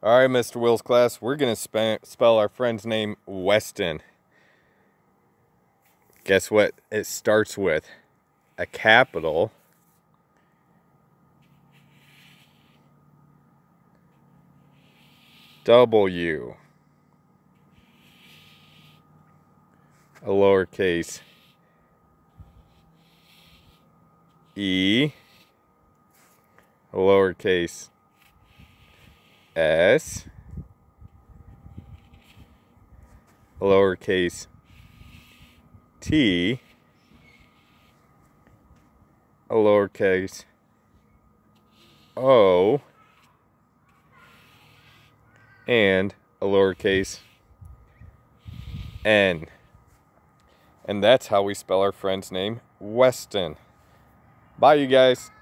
All right, Mr. Will's class, we're going to spe spell our friend's name Weston. Guess what it starts with? A capital. W. A lowercase e. A lowercase s lowercase t a lowercase o and a lowercase n and that's how we spell our friend's name weston bye you guys